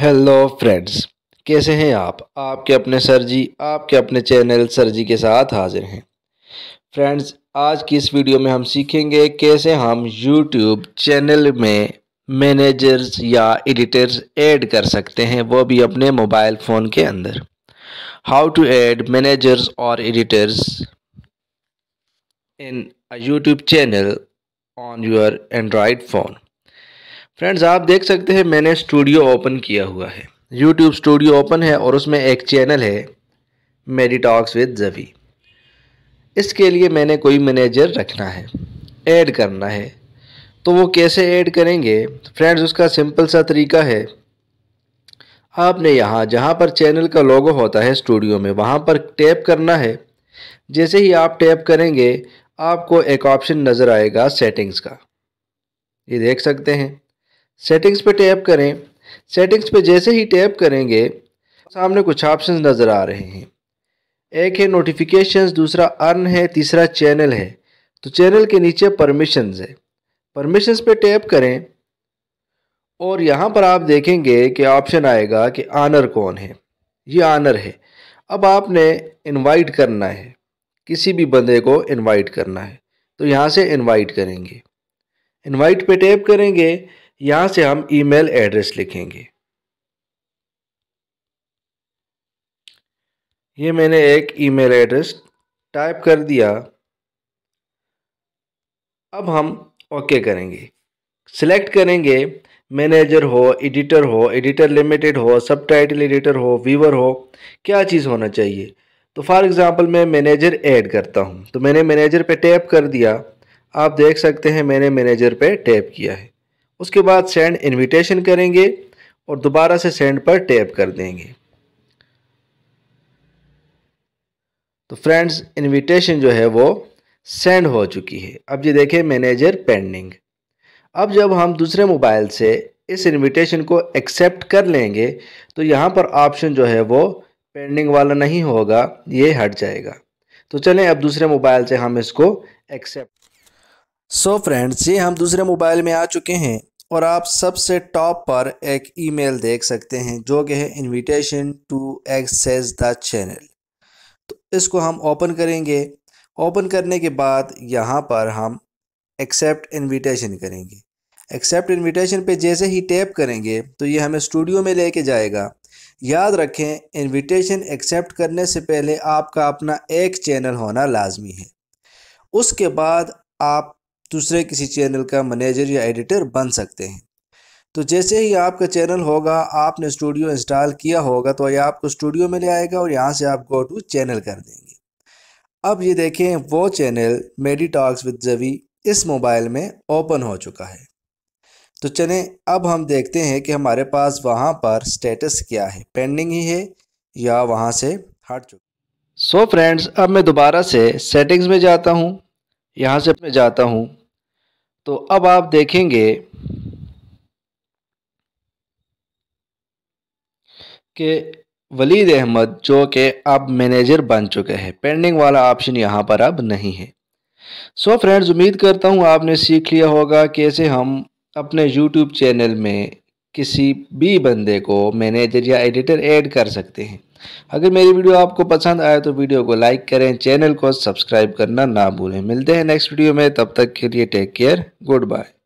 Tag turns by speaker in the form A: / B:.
A: hello friends कैसे हैं आप आपके अपने सर जी आपके अपने चैनल सर जी के साथ हाजिर हैं फ्रेंड्स आज की इस वीडियो में हम सीखेंगे कैसे हम यूट्यूब चैनल में मैनेजर्स या एडिटर्स ऐड कर सकते हैं वो भी अपने मोबाइल फ़ोन के अंदर हाउ टू ऐड मैनेजर्स और editors in YouTube channel on your Android phone friends आप देख सकते हैं मैंने स्टूडियो ओपन किया हुआ है यूट्यूब स्टूडियो ओपन है और उसमें एक चैनल है मेडिटॉक्स विद जवी इसके लिए मैंने कोई मैनेजर रखना है ऐड करना है तो वो कैसे ऐड करेंगे फ्रेंड्स उसका सिंपल सा तरीका है आपने यहाँ जहाँ पर चैनल का लोगो होता है स्टूडियो में वहाँ पर टैप करना है जैसे ही आप टैप करेंगे आपको एक ऑप्शन नज़र आएगा सेटिंग्स का ये देख सकते हैं सेटिंग्स पे टैप करें सेटिंग्स पे जैसे ही टैप करेंगे सामने कुछ ऑप्शन नज़र आ रहे हैं एक है नोटिफिकेशंस दूसरा अर्न है तीसरा चैनल है तो चैनल के नीचे परमिशंस है परमिशंस पे टैप करें और यहाँ पर आप देखेंगे कि ऑप्शन आएगा कि आनर कौन है ये आनर है अब आपने इनवाइट करना है किसी भी बंदे को इनवाइट करना है तो यहाँ से इनवाइट करेंगे इनवाइट पे टैप करेंगे यहाँ से हम ईमेल एड्रेस लिखेंगे ये मैंने एक ईमेल एड्रेस टाइप कर दिया अब हम ओके करेंगे सिलेक्ट करेंगे मैनेजर हो एडिटर हो एडिटर लिमिटेड हो सब टाइटल एडिटर हो वीवर हो क्या चीज़ होना चाहिए तो फॉर एग्ज़ाम्पल मैं मैनेजर ऐड करता हूँ तो मैंने मैनेजर पे टैप कर दिया आप देख सकते हैं मैंने मैनेजर पे टैप किया है उसके बाद सेंड इनविटेशन करेंगे और दोबारा से सेंड पर टैप कर देंगे तो फ्रेंड्स इनविटेशन जो है वो सेंड हो चुकी है अब ये देखें मैनेजर पेंडिंग अब जब हम दूसरे मोबाइल से इस इनविटेशन को एक्सेप्ट कर लेंगे तो यहाँ पर ऑप्शन जो है वो पेंडिंग वाला नहीं होगा ये हट जाएगा तो चलें अब दूसरे मोबाइल से हम इसको एक्सेप्ट सो फ्रेंड्स ये हम दूसरे मोबाइल में आ चुके हैं और आप सबसे टॉप पर एक ईमेल देख सकते हैं जो कि है invitation to access the channel तो इसको हम ओपन करेंगे ओपन करने के बाद यहाँ पर हम एक्सेप्ट इनविटेशन करेंगे एक्सेप्ट इनविटेशन पे जैसे ही टैप करेंगे तो ये हमें स्टूडियो में लेके जाएगा याद रखें इनविटेशन एक्सेप्ट करने से पहले आपका अपना एक चैनल होना लाजमी है उसके बाद आप दूसरे किसी चैनल का मैनेजर या एडिटर बन सकते हैं तो जैसे ही आपका चैनल होगा आपने स्टूडियो इंस्टॉल किया होगा तो ये आपको स्टूडियो में ले आएगा और यहाँ से आप गो टू चैनल कर देंगे अब ये देखें वो चैनल मेडी टॉक्स विद जवी इस मोबाइल में ओपन हो चुका है तो चलें अब हम देखते हैं कि हमारे पास वहाँ पर स्टेटस क्या है पेंडिंग ही है या वहाँ से हट चुका सो so फ्रेंड्स अब मैं दोबारा से सेटिंग्स में जाता हूँ यहाँ से मैं जाता हूँ तो अब आप देखेंगे कि वलीद अहमद जो कि अब मैनेजर बन चुके हैं पेंडिंग वाला ऑप्शन यहाँ पर अब नहीं है सो so फ्रेंड्स उम्मीद करता हूँ आपने सीख लिया होगा कैसे हम अपने यूट्यूब चैनल में किसी भी बंदे को मैनेजर या एडिटर ऐड कर सकते हैं अगर मेरी वीडियो आपको पसंद आए तो वीडियो को लाइक करें चैनल को सब्सक्राइब करना ना भूलें मिलते हैं नेक्स्ट वीडियो में तब तक के लिए टेक केयर गुड बाय